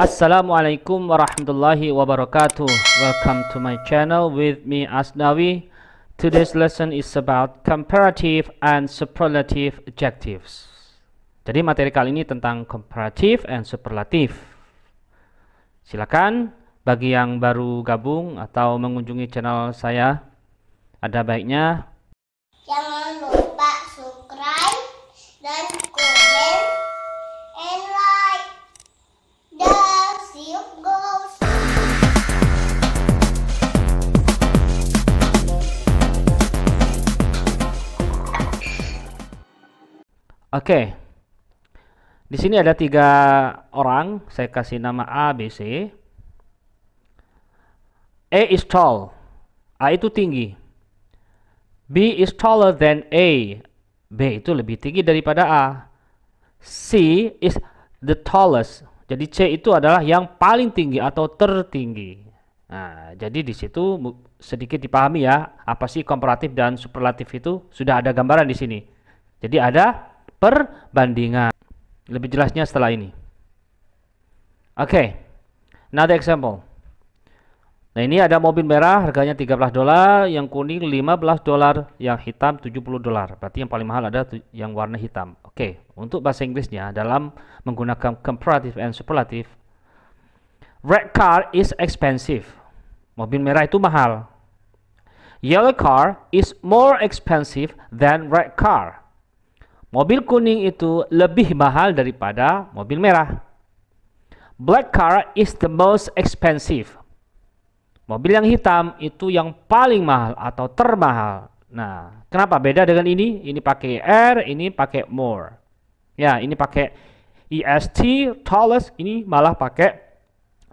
Assalamualaikum warahmatullahi wabarakatuh. Welcome to my channel with me Asnawi. Today's lesson is about comparative and superlative adjectives. Jadi materi kali ini tentang comparative and superlative. Silakan bagi yang baru gabung atau mengunjungi channel saya ada baiknya jangan lupa subscribe dan Oke. Di sini ada tiga orang, saya kasih nama A, B, C. A is tall. A itu tinggi. B is taller than A. B itu lebih tinggi daripada A. C is the tallest. Jadi C itu adalah yang paling tinggi atau tertinggi. Nah, jadi di situ sedikit dipahami ya, apa sih komparatif dan superlatif itu sudah ada gambaran di sini. Jadi ada perbandingan. Lebih jelasnya setelah ini. Oke. Okay. Another example. Nah, ini ada mobil merah harganya 13 dolar, yang kuning 15 dolar, yang hitam 70 dolar. Berarti yang paling mahal ada yang warna hitam. Oke, okay. untuk bahasa Inggrisnya dalam menggunakan comparative and superlative, red car is expensive. Mobil merah itu mahal. Yellow car is more expensive than red car. Mobil kuning itu lebih mahal daripada mobil merah. Black car is the most expensive. Mobil yang hitam itu yang paling mahal atau termahal. Nah, kenapa beda dengan ini? Ini pakai R, ini pakai more. Ya, ini pakai EST, tallest, ini malah pakai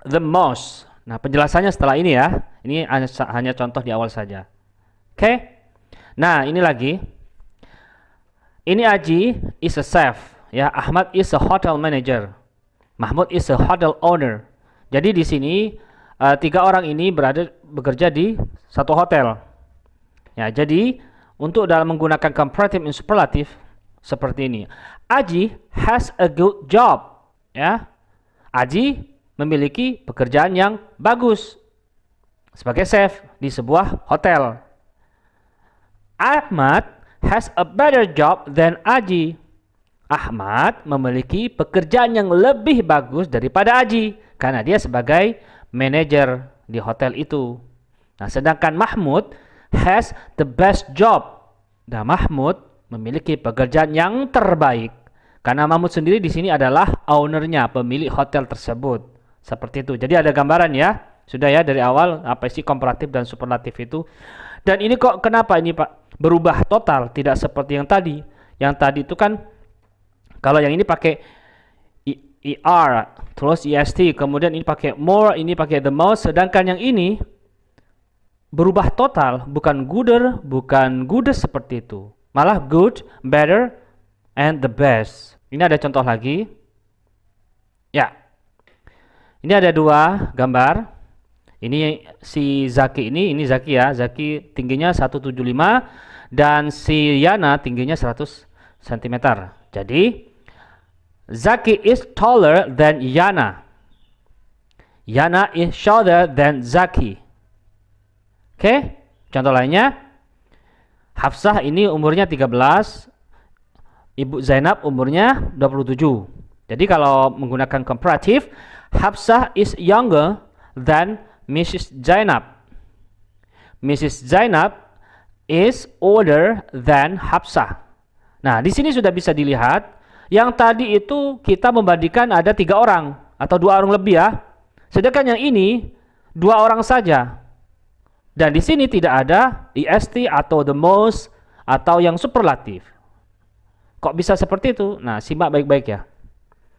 the most. Nah, penjelasannya setelah ini ya. Ini hanya, contoh di awal saja. Oke. Okay? Nah, ini lagi ini Aji is a chef, ya Ahmad is a hotel manager, Mahmud is a hotel owner. Jadi di sini uh, tiga orang ini berada bekerja di satu hotel. Ya, jadi untuk dalam menggunakan comparative and superlative seperti ini. Aji has a good job, ya. Aji memiliki pekerjaan yang bagus sebagai chef di sebuah hotel. Ahmad has a better job than Aji. Ahmad memiliki pekerjaan yang lebih bagus daripada Aji karena dia sebagai manajer di hotel itu. Nah, sedangkan Mahmud has the best job. Nah, Mahmud memiliki pekerjaan yang terbaik karena Mahmud sendiri di sini adalah ownernya, pemilik hotel tersebut. Seperti itu. Jadi ada gambaran ya. Sudah ya dari awal apa sih komparatif dan superlatif itu. Dan ini kok kenapa ini, Pak? berubah total, tidak seperti yang tadi. Yang tadi itu kan kalau yang ini pakai ER, terus EST, kemudian ini pakai more, ini pakai the most, sedangkan yang ini berubah total, bukan gooder, bukan goodes seperti itu. Malah good, better, and the best. Ini ada contoh lagi. Ya. Ini ada dua gambar. Ini si Zaki ini, ini Zaki ya, Zaki tingginya 175 dan si Yana tingginya 100 cm. Jadi Zaki is taller than Yana. Yana is shorter than Zaki. Oke, okay? contoh lainnya. Hafsah ini umurnya 13, Ibu Zainab umurnya 27. Jadi kalau menggunakan komparatif, Hafsah is younger than Mrs. Zainab. Mrs. Zainab is older than Hafsah. Nah, di sini sudah bisa dilihat yang tadi itu kita membandingkan ada tiga orang atau dua orang lebih ya. Sedangkan yang ini dua orang saja. Dan di sini tidak ada IST e atau the most atau yang superlatif. Kok bisa seperti itu? Nah, simak baik-baik ya.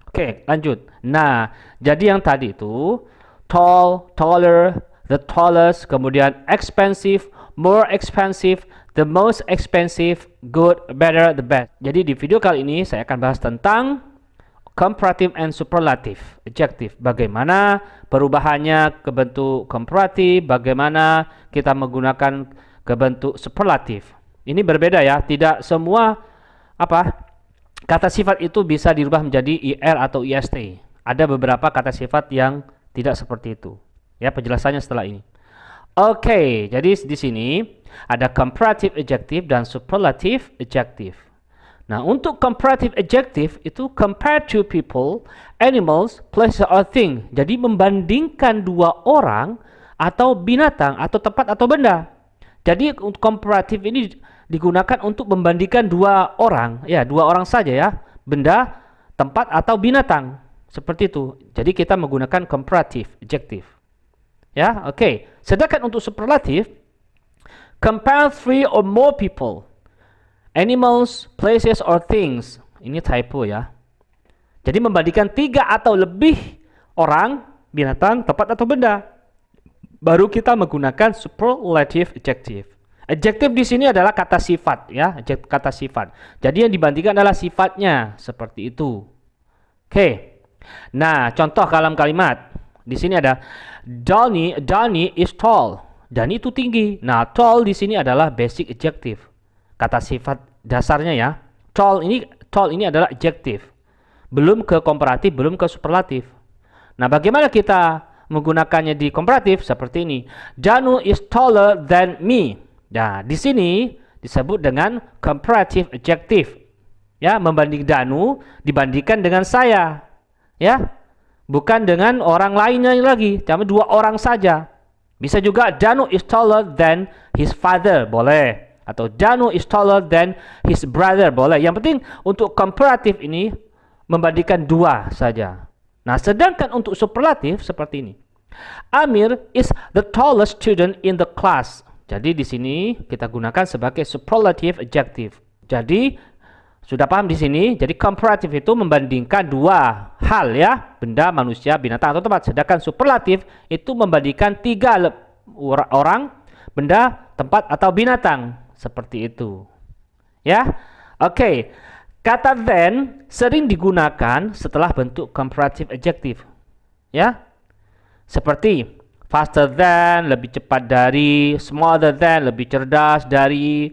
Oke, lanjut. Nah, jadi yang tadi itu tall, taller, the tallest, kemudian expensive, more expensive, the most expensive, good, better, the best. Jadi di video kali ini saya akan bahas tentang comparative and superlative adjective. Bagaimana perubahannya ke bentuk comparative? bagaimana kita menggunakan ke bentuk superlative? Ini berbeda ya, tidak semua apa kata sifat itu bisa dirubah menjadi IR atau IST. Ada beberapa kata sifat yang tidak seperti itu. Ya, penjelasannya setelah ini. Oke, okay, jadi di sini ada comparative adjective dan superlative adjective. Nah, untuk comparative adjective itu compared to people, animals, places or thing. Jadi membandingkan dua orang atau binatang atau tempat atau benda. Jadi comparative ini digunakan untuk membandingkan dua orang, ya dua orang saja ya, benda, tempat atau binatang. Seperti itu. Jadi kita menggunakan comparative adjective. Ya, oke. Okay. Sedangkan untuk superlative compare three or more people, animals, places or things. Ini typo ya. Jadi membandingkan tiga atau lebih orang, binatang, tempat atau benda. Baru kita menggunakan superlative adjective. adjective di sini adalah kata sifat ya, kata sifat. Jadi yang dibandingkan adalah sifatnya seperti itu. Oke. Okay. Nah, contoh kalam kalimat. Di sini ada Danny, Danny is tall. Dan itu tinggi. Nah, tall di sini adalah basic adjective. Kata sifat dasarnya ya. Tall ini tall ini adalah adjective. Belum ke komparatif, belum ke superlatif. Nah, bagaimana kita menggunakannya di komparatif seperti ini. Danu is taller than me. Nah, di sini disebut dengan comparative adjective. Ya, membanding Danu dibandingkan dengan saya ya bukan dengan orang lainnya lagi tapi dua orang saja bisa juga Danu is taller than his father boleh atau Danu is taller than his brother boleh yang penting untuk komparatif ini membandingkan dua saja nah sedangkan untuk superlatif seperti ini Amir is the tallest student in the class jadi di sini kita gunakan sebagai superlative adjective jadi sudah paham di sini? Jadi komparatif itu membandingkan dua hal ya, benda, manusia, binatang atau tempat. Sedangkan superlatif itu membandingkan tiga orang, benda, tempat atau binatang. Seperti itu. Ya. Oke. Okay. Kata then sering digunakan setelah bentuk comparative adjective. Ya. Seperti faster than, lebih cepat dari, smaller than, lebih cerdas dari,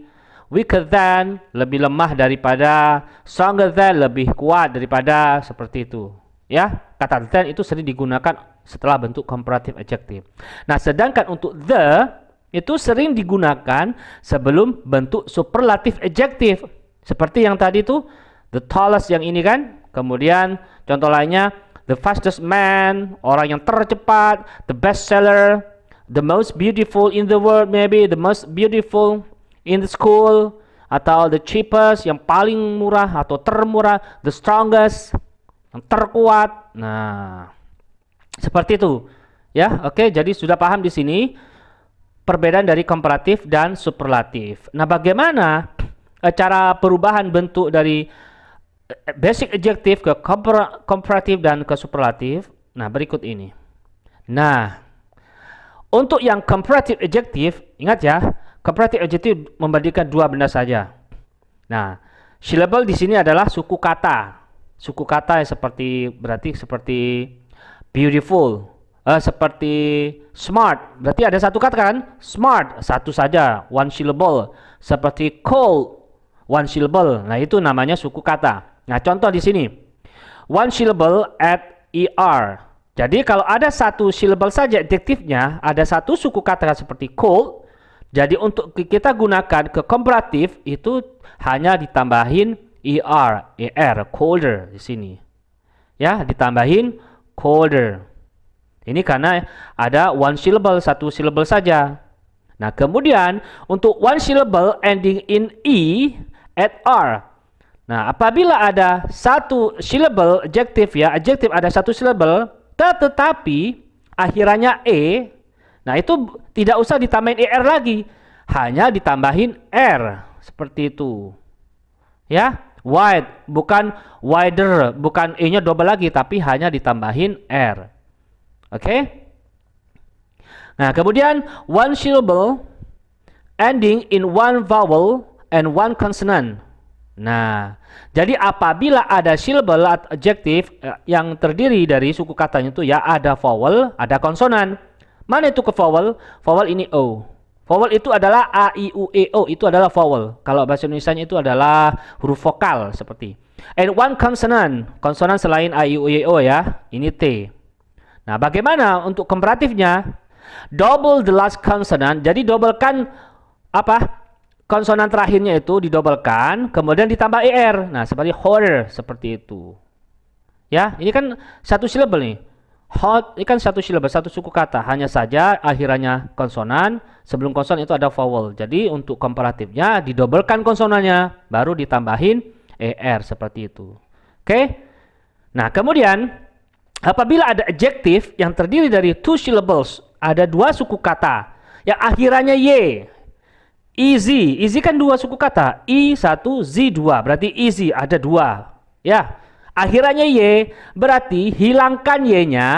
weaker than lebih lemah daripada stronger than lebih kuat daripada seperti itu ya kata than itu sering digunakan setelah bentuk komparatif adjective nah sedangkan untuk the itu sering digunakan sebelum bentuk superlatif adjective seperti yang tadi itu the tallest yang ini kan kemudian contoh lainnya the fastest man orang yang tercepat the best seller the most beautiful in the world maybe the most beautiful in the school atau the cheapest yang paling murah atau termurah, the strongest yang terkuat. Nah, seperti itu. Ya, oke, jadi sudah paham di sini perbedaan dari komparatif dan superlatif. Nah, bagaimana eh, cara perubahan bentuk dari eh, basic adjective ke komparatif dan ke superlatif? Nah, berikut ini. Nah, untuk yang comparative adjective, ingat ya, Comparative adjective membandingkan dua benda saja. Nah, syllable di sini adalah suku kata. Suku kata yang seperti berarti seperti beautiful, uh, seperti smart. Berarti ada satu kata kan? Smart satu saja, one syllable. Seperti cold, one syllable. Nah, itu namanya suku kata. Nah, contoh di sini. One syllable at er. Jadi kalau ada satu syllable saja adjektifnya, ada satu suku kata seperti cold, jadi untuk kita gunakan ke komparatif itu hanya ditambahin er, er, colder di sini. Ya, ditambahin colder. Ini karena ada one syllable, satu syllable saja. Nah, kemudian untuk one syllable ending in e at r. Nah, apabila ada satu syllable adjective ya, adjective ada satu syllable, tetapi akhirannya e Nah itu tidak usah ditambahin IR lagi, hanya ditambahin R seperti itu. Ya, wide bukan wider, bukan E-nya double lagi tapi hanya ditambahin R. Oke? Okay? Nah, kemudian one syllable ending in one vowel and one consonant. Nah, jadi apabila ada syllable adjective eh, yang terdiri dari suku katanya itu ya ada vowel, ada konsonan. Mana itu ke vowel? Vowel ini O. Vowel itu adalah A, I, U, E, O. Itu adalah vowel. Kalau bahasa Indonesia itu adalah huruf vokal seperti. And one consonant. Konsonan selain A, I, U, E, O ya. Ini T. Nah, bagaimana untuk komparatifnya? Double the last consonant. Jadi dobelkan apa? Konsonan terakhirnya itu didobelkan, kemudian ditambah er. Nah, seperti horror seperti itu. Ya, ini kan satu syllable nih. Hot ini kan satu silabus, satu suku kata, hanya saja akhirannya konsonan, sebelum konsonan itu ada vowel. Jadi untuk komparatifnya didobelkan konsonannya, baru ditambahin er seperti itu. Oke. Okay? Nah, kemudian apabila ada adjektif yang terdiri dari two syllables, ada dua suku kata yang akhirannya y. Easy, easy kan dua suku kata, i satu, z dua. berarti easy ada dua. Ya, akhirnya Y, berarti hilangkan Y-nya,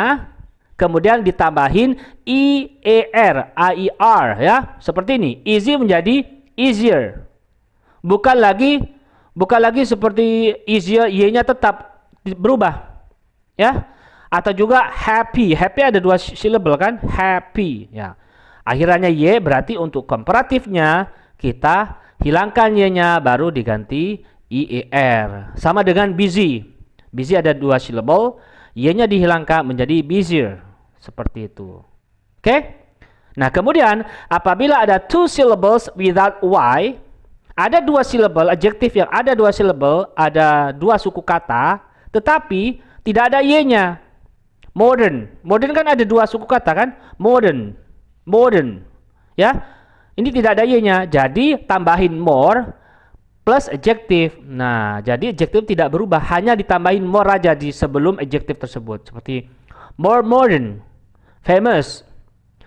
kemudian ditambahin i-e-r a-i-r ya, seperti ini. Easy menjadi easier. Bukan lagi bukan lagi seperti easier Y-nya tetap berubah. Ya. Atau juga happy. Happy ada dua syllable kan? Happy ya. Akhirannya Y berarti untuk komparatifnya kita hilangkan Y-nya baru diganti i-e-r Sama dengan busy. Busy ada dua syllable, y-nya dihilangkan menjadi bizir. Seperti itu. Oke? Okay? Nah, kemudian apabila ada two syllables without y, ada dua syllable, adjektif yang ada dua syllable, ada dua suku kata, tetapi tidak ada y-nya. Modern. Modern kan ada dua suku kata kan? Modern. Modern. Ya. Ini tidak ada y-nya. Jadi tambahin more plus adjektif. Nah, jadi adjektif tidak berubah, hanya ditambahin more aja di sebelum adjektif tersebut. Seperti more modern, famous,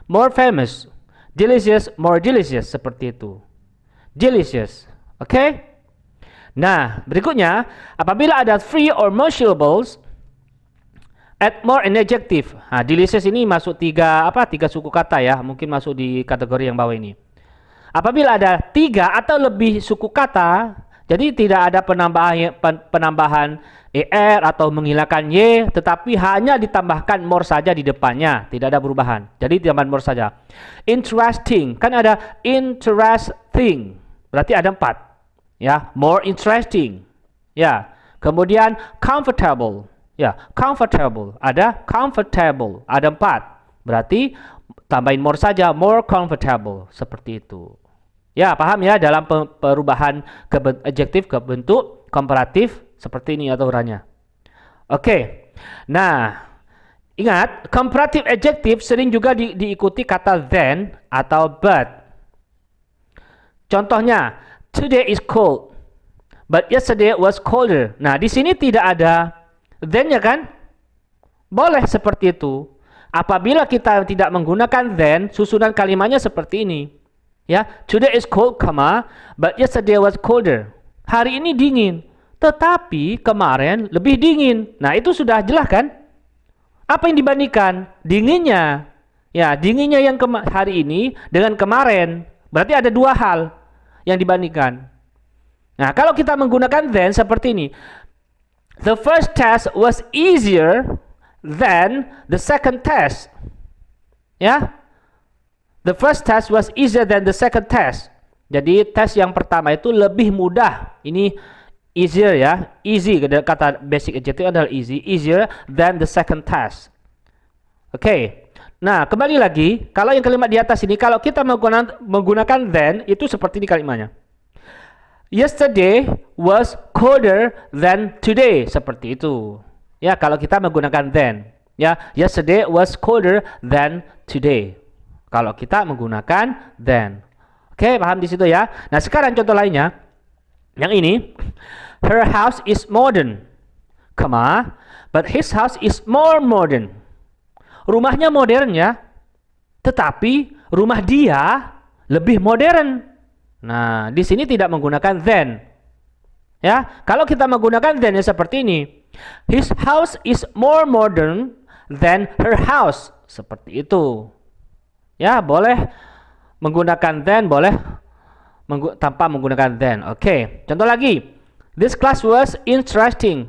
more famous, delicious, more delicious seperti itu. Delicious. Oke? Okay? Nah, berikutnya, apabila ada free or more add more an adjective. Nah, delicious ini masuk tiga apa? Tiga suku kata ya, mungkin masuk di kategori yang bawah ini. Apabila ada tiga atau lebih suku kata, jadi tidak ada penambahan penambahan er atau menghilangkan y, tetapi hanya ditambahkan more saja di depannya, tidak ada perubahan. Jadi tambahan more saja. Interesting, kan ada interesting, berarti ada empat, ya more interesting, ya. Kemudian comfortable, ya comfortable, ada comfortable, ada empat, berarti tambahin more saja, more comfortable, seperti itu. Ya, paham ya dalam perubahan ke adjektif ke bentuk komparatif seperti ini atau aturannya. Oke. Nah, ingat komparatif adjektif sering juga di, diikuti kata then atau but. Contohnya, today is cold, but yesterday was colder. Nah, di sini tidak ada then ya kan? Boleh seperti itu. Apabila kita tidak menggunakan then, susunan kalimatnya seperti ini. Ya, today is cold, comma, but yesterday was colder. Hari ini dingin, tetapi kemarin lebih dingin. Nah, itu sudah jelas kan? Apa yang dibandingkan? Dinginnya. Ya, dinginnya yang hari ini dengan kemarin. Berarti ada dua hal yang dibandingkan. Nah, kalau kita menggunakan then seperti ini. The first test was easier than the second test. Ya. The first test was easier than the second test. Jadi tes yang pertama itu lebih mudah. Ini easier ya, easy kata basic adjective adalah easy, easier than the second test. Oke. Okay. Nah, kembali lagi, kalau yang kalimat di atas ini kalau kita menggunakan menggunakan then itu seperti ini kalimatnya. Yesterday was colder than today seperti itu. Ya, kalau kita menggunakan then. Ya, yesterday was colder than today kalau kita menggunakan then. Oke, okay, paham di situ ya. Nah, sekarang contoh lainnya. Yang ini, her house is modern, comma, but his house is more modern. Rumahnya modern ya, tetapi rumah dia lebih modern. Nah, di sini tidak menggunakan then. Ya, kalau kita menggunakan then seperti ini. His house is more modern than her house. Seperti itu. Ya, boleh menggunakan then, boleh menggu tanpa menggunakan then. Oke, okay. contoh lagi. This class was interesting.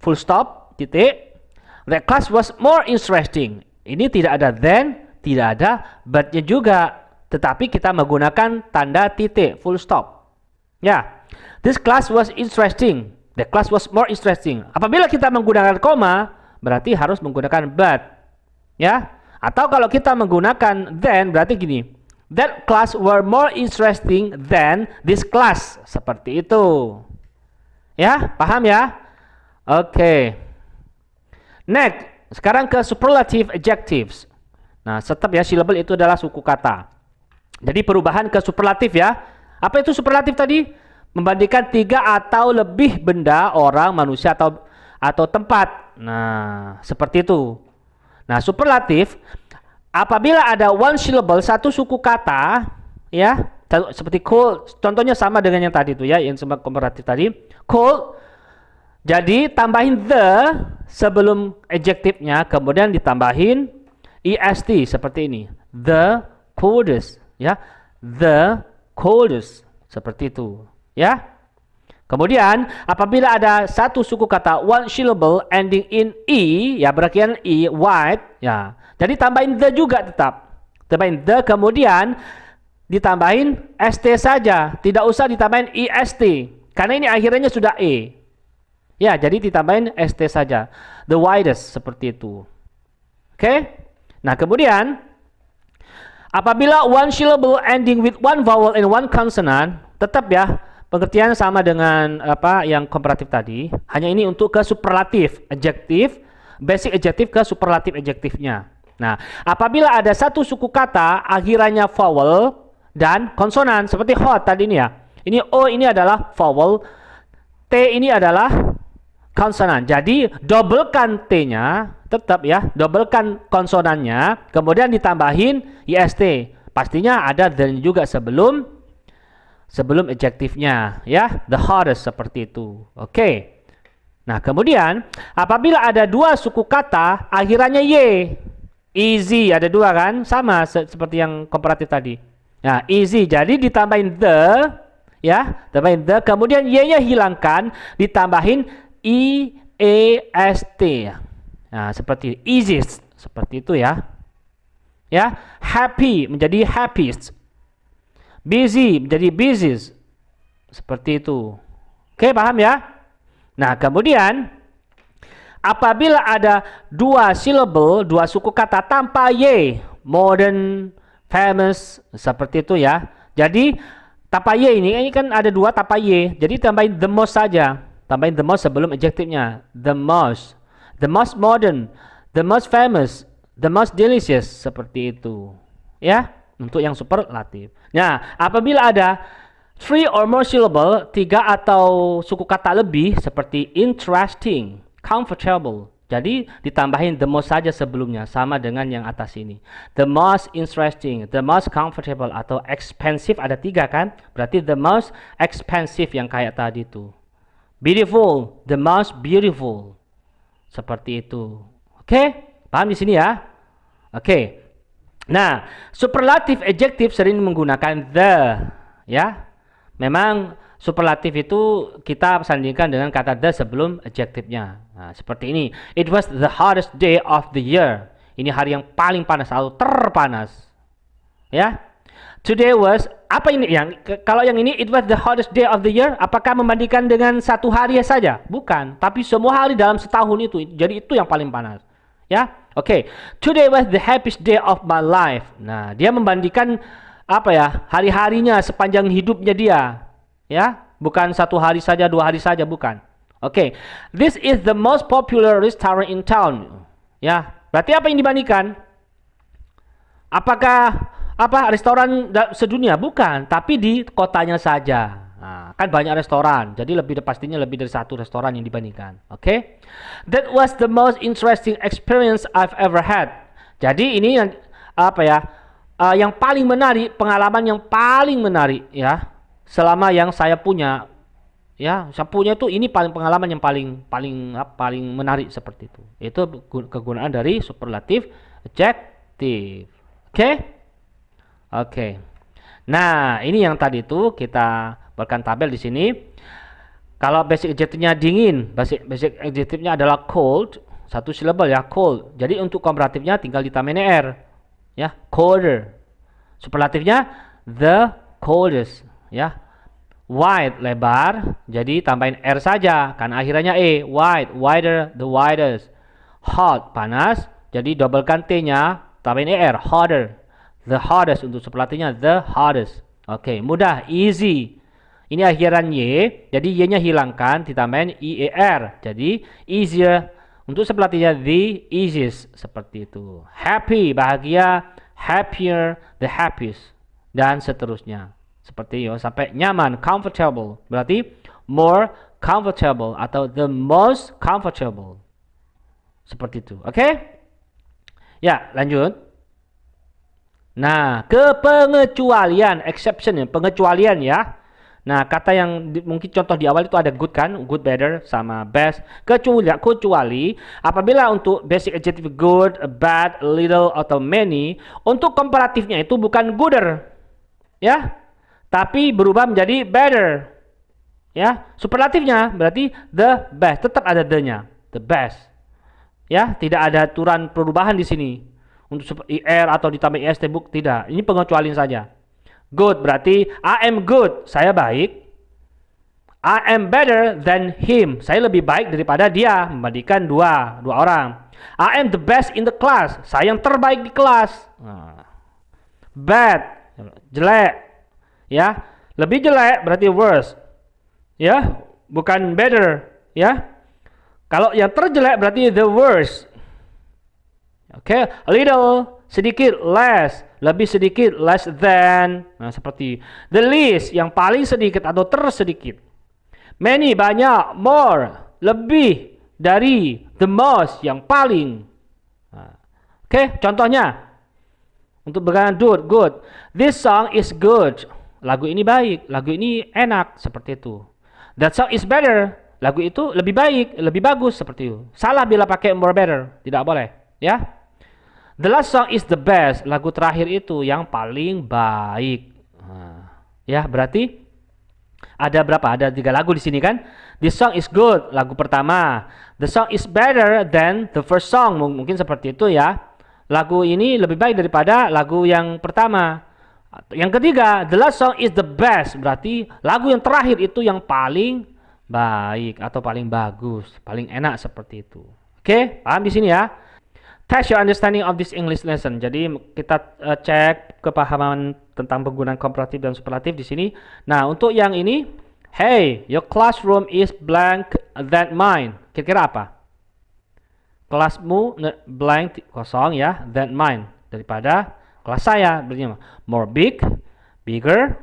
Full stop, titik. That class was more interesting. Ini tidak ada then, tidak ada butnya juga. Tetapi kita menggunakan tanda titik, full stop. Ya, this class was interesting. The class was more interesting. Apabila kita menggunakan koma, berarti harus menggunakan but. Ya, atau kalau kita menggunakan then berarti gini. That class were more interesting than this class. Seperti itu. Ya, paham ya? Oke. Okay. Next, sekarang ke superlative adjectives. Nah, tetap ya syllable itu adalah suku kata. Jadi perubahan ke superlatif ya. Apa itu superlatif tadi? Membandingkan tiga atau lebih benda, orang, manusia atau atau tempat. Nah, seperti itu. Nah, superlatif apabila ada one syllable satu suku kata ya seperti cold contohnya sama dengan yang tadi itu ya yang sempat komparatif tadi cold jadi tambahin the sebelum adjektifnya kemudian ditambahin est seperti ini the coldest ya the coldest seperti itu ya Kemudian, apabila ada satu suku kata one syllable ending in e, ya berakhiran e, white, ya. Jadi tambahin the juga tetap. Tambahin the, kemudian ditambahin st saja, tidak usah ditambahin est. Karena ini akhirnya sudah e. Ya, jadi ditambahin st saja. The widest seperti itu. Oke? Okay? Nah, kemudian apabila one syllable ending with one vowel and one consonant, tetap ya Pengertian sama dengan apa yang komparatif tadi, hanya ini untuk ke superlatif adjektif, basic adjektif ke superlatif adjektifnya. Nah, apabila ada satu suku kata akhirannya vowel dan konsonan seperti hot tadi ini ya. Ini O ini adalah vowel, T ini adalah konsonan. Jadi doublekan T-nya tetap ya, doublekan konsonannya, kemudian ditambahin IST. Pastinya ada dan juga sebelum sebelum adjektifnya ya the hardest seperti itu oke okay. nah kemudian apabila ada dua suku kata akhirannya y easy ada dua kan sama se seperti yang komparatif tadi nah easy jadi ditambahin the ya tambahin the kemudian y-nya hilangkan ditambahin i e s t nah seperti easiest seperti itu ya ya happy menjadi happiest busy menjadi busy seperti itu oke paham ya nah kemudian apabila ada dua syllable dua suku kata tanpa y modern famous seperti itu ya jadi tanpa y ini ini kan ada dua tanpa y jadi tambahin the most saja tambahin the most sebelum adjektifnya the most the most modern the most famous the most delicious seperti itu ya untuk yang superlatif. Nah, apabila ada three or more syllable, tiga atau suku kata lebih seperti interesting, comfortable. Jadi ditambahin the most saja sebelumnya sama dengan yang atas ini. The most interesting, the most comfortable atau expensive ada tiga kan? Berarti the most expensive yang kayak tadi itu. Beautiful, the most beautiful. Seperti itu. Oke, okay? paham di sini ya? Oke. Okay. Nah, superlatif adjektif sering menggunakan the, ya. Memang superlatif itu kita sandingkan dengan kata the sebelum adjektifnya. Nah, seperti ini. It was the hardest day of the year. Ini hari yang paling panas atau terpanas. Ya. Today was apa ini yang kalau yang ini it was the hardest day of the year apakah membandingkan dengan satu hari saja? Bukan, tapi semua hari dalam setahun itu. Jadi itu yang paling panas ya oke okay. today was the happiest day of my life nah dia membandingkan apa ya hari harinya sepanjang hidupnya dia ya bukan satu hari saja dua hari saja bukan oke okay. this is the most popular restaurant in town ya berarti apa yang dibandingkan apakah apa restoran sedunia bukan tapi di kotanya saja Nah, kan banyak restoran, jadi lebih pastinya lebih dari satu restoran yang dibandingkan. Oke, okay? that was the most interesting experience I've ever had. Jadi ini yang apa ya? Uh, yang paling menarik, pengalaman yang paling menarik ya, selama yang saya punya. Ya, saya punya tuh ini paling pengalaman yang paling paling ah, paling menarik seperti itu. Itu kegunaan dari superlatif adjective Oke, okay? oke. Okay. Nah, ini yang tadi itu kita buatkan tabel di sini kalau basic adjective-nya dingin, basic basic adjective-nya adalah cold, satu silabel ya, cold. Jadi untuk komparatifnya tinggal ditambahin r. Ya, colder. Superlatifnya the coldest, ya. Wide lebar, jadi tambahin r saja karena akhirnya e, wide, wider, the widest. Hot panas, jadi doublekan t-nya tambahin er, harder The hardest untuk superlatifnya the hardest. Oke, okay, mudah, easy ini akhiran Y, jadi Y-nya hilangkan, ditambahin IER. Jadi easier. Untuk sepelatihnya the easiest seperti itu. Happy, bahagia, happier, the happiest dan seterusnya. Seperti yo sampai nyaman, comfortable. Berarti more comfortable atau the most comfortable. Seperti itu. Oke? Okay? Ya, lanjut. Nah, kepengecualian, exception ya, pengecualian ya. Nah, kata yang di, mungkin contoh di awal itu ada good kan, good, better, sama best. Kecuali, kecuali apabila untuk basic adjective good, bad, little, atau many, untuk komparatifnya itu bukan gooder, ya, tapi berubah menjadi better, ya. Superlatifnya berarti the best, tetap ada the-nya, the best, ya. Tidak ada aturan perubahan di sini untuk ir atau ditambah ist book tidak. Ini pengecualian saja. Good berarti I am good, saya baik. I am better than him. Saya lebih baik daripada dia. Membandingkan dua, dua orang. I am the best in the class. Saya yang terbaik di kelas. Ah. Bad, jelek. Ya, lebih jelek berarti worse. Ya, bukan better, ya. Kalau yang terjelek berarti the worst. Oke, okay? little, sedikit, less lebih sedikit less than nah seperti the least yang paling sedikit atau tersedikit many banyak more lebih dari the most yang paling nah, oke okay, contohnya untuk berkata good good this song is good lagu ini baik lagu ini enak seperti itu that song is better lagu itu lebih baik lebih bagus seperti itu salah bila pakai more better tidak boleh ya The last song is the best. Lagu terakhir itu yang paling baik. Nah, ya, berarti ada berapa? Ada tiga lagu di sini kan? The song is good, lagu pertama. The song is better than the first song. mungkin seperti itu ya. Lagu ini lebih baik daripada lagu yang pertama. Yang ketiga, the last song is the best. Berarti lagu yang terakhir itu yang paling baik atau paling bagus, paling enak seperti itu. Oke, okay? paham di sini ya? Test your understanding of this English lesson. Jadi kita uh, cek kepahaman tentang penggunaan komparatif dan superlatif di sini. Nah, untuk yang ini, hey, your classroom is blank than mine. Kira-kira apa? Kelasmu blank kosong ya, than mine daripada kelas saya. Berarti more big, bigger,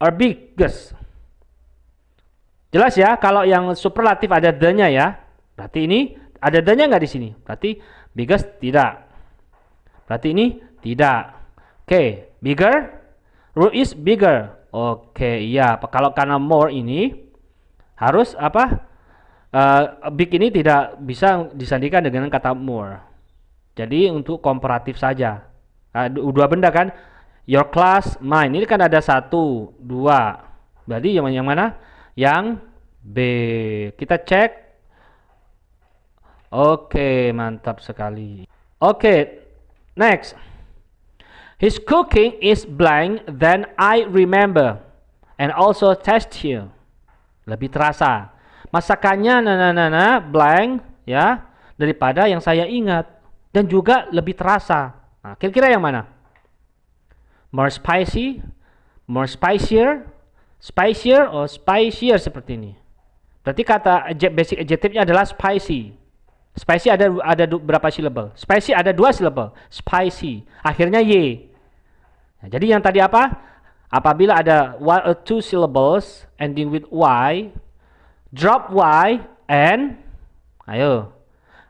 or biggest. Jelas ya, kalau yang superlatif ada the-nya ya. Berarti ini ada the-nya nggak di sini? Berarti Biggest tidak. Berarti ini tidak. Oke, okay. bigger. Root is bigger. Oke, okay, iya. Kalau karena more ini harus apa? Uh, big ini tidak bisa disandikan dengan kata more. Jadi untuk komparatif saja. Uh, dua benda kan? Your class, mine. Ini kan ada satu, dua. Berarti yang, yang mana? Yang B. Kita cek Oke, mantap sekali. Oke, next. His cooking is blank than I remember and also test you. Lebih terasa. Masakannya nananana blank ya daripada yang saya ingat dan juga lebih terasa. Nah, kira-kira yang mana? More spicy, more spicier, spicier or spicier seperti ini. Berarti kata basic adjective-nya adalah spicy. Spicy ada ada berapa syllable? Spicy ada dua syllable. Spicy. Akhirnya y. Nah, jadi yang tadi apa? Apabila ada one or uh, two syllables ending with y, drop y and ayo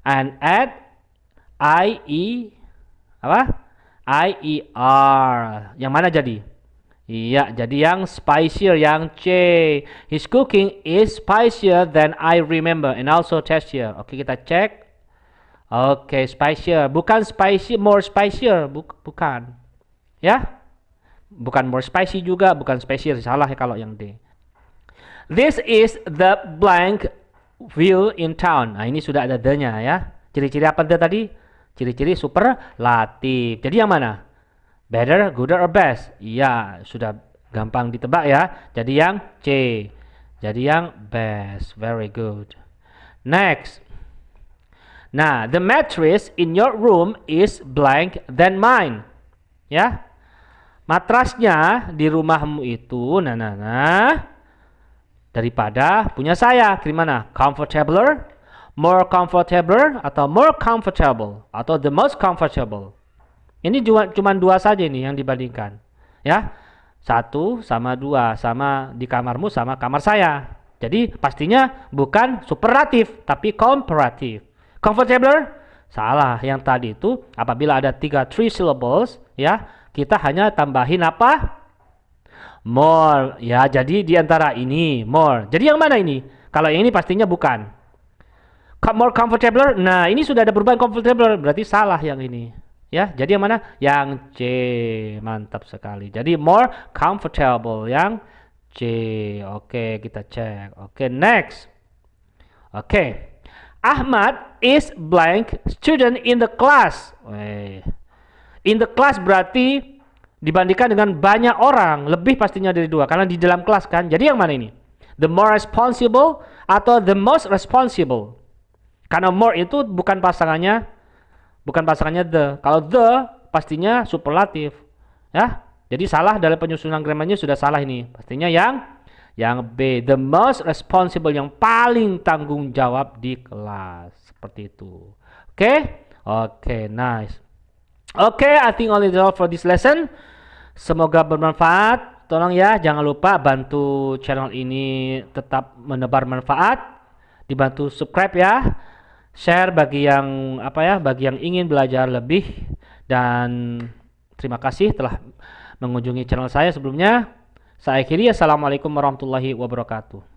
and add i e apa? i e r. Yang mana jadi? Iya, jadi yang spicier, yang C. His cooking is spicier than I remember and also tastier. Oke, kita cek. Oke, spicier. Bukan spicy, more spicier. Buk bukan. Ya? Bukan more spicy juga, bukan spicier. Salah ya kalau yang D. This is the blank view in town. Nah, ini sudah ada d nya ya. Ciri-ciri apa D tadi? Ciri-ciri super superlatif. Jadi yang mana? Better, gooder, or best? Iya, sudah gampang ditebak ya. Jadi yang C. Jadi yang best. Very good. Next. Nah, the mattress in your room is blank than mine. Ya. Matrasnya di rumahmu itu nah nah nah daripada punya saya. Gimana? Comfortabler, more comfortable atau more comfortable atau the most comfortable. Ini cuma dua saja ini yang dibandingkan. Ya. Satu sama dua sama di kamarmu sama kamar saya. Jadi pastinya bukan superlatif tapi komparatif. Comfortable? Salah. Yang tadi itu apabila ada tiga three syllables ya, kita hanya tambahin apa? More. Ya, jadi di antara ini more. Jadi yang mana ini? Kalau yang ini pastinya bukan. More comfortable? Nah, ini sudah ada perubahan comfortable, berarti salah yang ini ya. Jadi yang mana? Yang C. Mantap sekali. Jadi more comfortable yang C. Oke, kita cek. Oke, next. Oke. Ahmad is blank student in the class. In the class berarti dibandingkan dengan banyak orang, lebih pastinya dari dua karena di dalam kelas kan. Jadi yang mana ini? The more responsible atau the most responsible? Karena more itu bukan pasangannya bukan pasangannya the. Kalau the pastinya superlatif. Ya. Jadi salah dalam penyusunan gramernya sudah salah ini. Pastinya yang yang B, the most responsible yang paling tanggung jawab di kelas. Seperti itu. Oke? Okay? Oke, okay, nice. Oke, okay, I think only all for this lesson. Semoga bermanfaat. Tolong ya, jangan lupa bantu channel ini tetap menebar manfaat. Dibantu subscribe ya share bagi yang apa ya, bagi yang ingin belajar lebih dan terima kasih telah mengunjungi channel saya sebelumnya. Saya akhiri assalamualaikum warahmatullahi wabarakatuh.